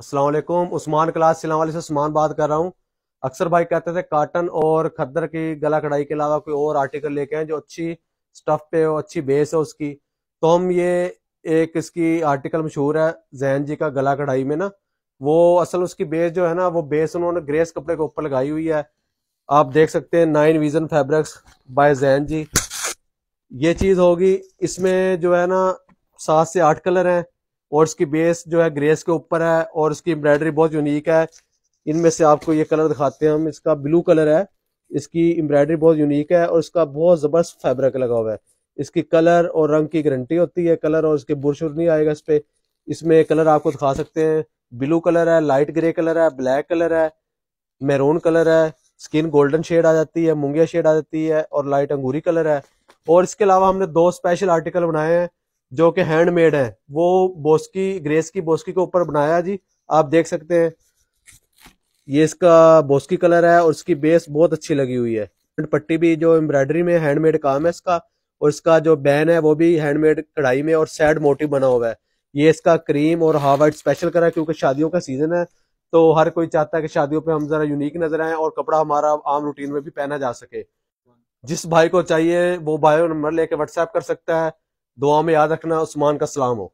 असलाकुम Usman class वाले से उस्मान बात कर रहा हूँ अक्सर भाई कहते थे काटन और खद्दर की गला कढ़ाई के अलावा कोई और आर्टिकल लेके आए जो अच्छी स्टफ पे हो अच्छी बेस है उसकी तो हम ये एक इसकी आर्टिकल मशहूर है जैन जी का गला कढ़ाई में ना वो असल उसकी बेस जो है ना वो बेस उन्होंने ग्रेस कपड़े के ऊपर लगाई हुई है आप देख सकते हैं nine vision fabrics by Jain ji ये चीज़ होगी इसमें जो है ना सात से आठ कलर हैं और इसकी बेस जो है ग्रेस के ऊपर है और इसकी एम्ब्रॉयडरी बहुत यूनिक है इनमें से आपको ये कलर दिखाते हैं हम इसका ब्लू कलर है इसकी एम्ब्रॉयडरी बहुत यूनिक है और इसका बहुत ज़बरदस्त फैब्रिक लगा हुआ है इसकी कलर और रंग की गारंटी होती है कलर और इसके बुरशुर नहीं आएगा इस पर इसमें कलर आपको दिखा सकते हैं ब्लू कलर है लाइट ग्रे कलर है ब्लैक कलर है मेरून कलर है स्किन गोल्डन शेड आ जाती है मुंगिया शेड आ जाती है और लाइट अंगूरी कलर है और इसके अलावा हमने दो स्पेशल आर्टिकल बनाए हैं जो कि हैंडमेड है वो बोस्की ग्रेस की बोस्की के ऊपर बनाया जी आप देख सकते हैं ये इसका बोस्की कलर है और इसकी बेस बहुत अच्छी लगी हुई है पट्टी भी जो एम्ब्रॉयडरी में हैंडमेड काम है इसका और इसका जो बैन है वो भी हैंडमेड कढ़ाई में और सैड मोटिव बना हुआ है ये इसका क्रीम और हार्वर्ड स्पेशल करा क्योंकि शादियों का सीजन है तो हर कोई चाहता है कि शादियों पे हम जरा यूनिक नजर आए और कपड़ा हमारा आम रूटीन में भी पहना जा सके जिस भाई को चाहिए वो भाई नंबर लेके व्हाट्सएप कर सकता है दुआ में याद रखना उस्मान का सलाम हो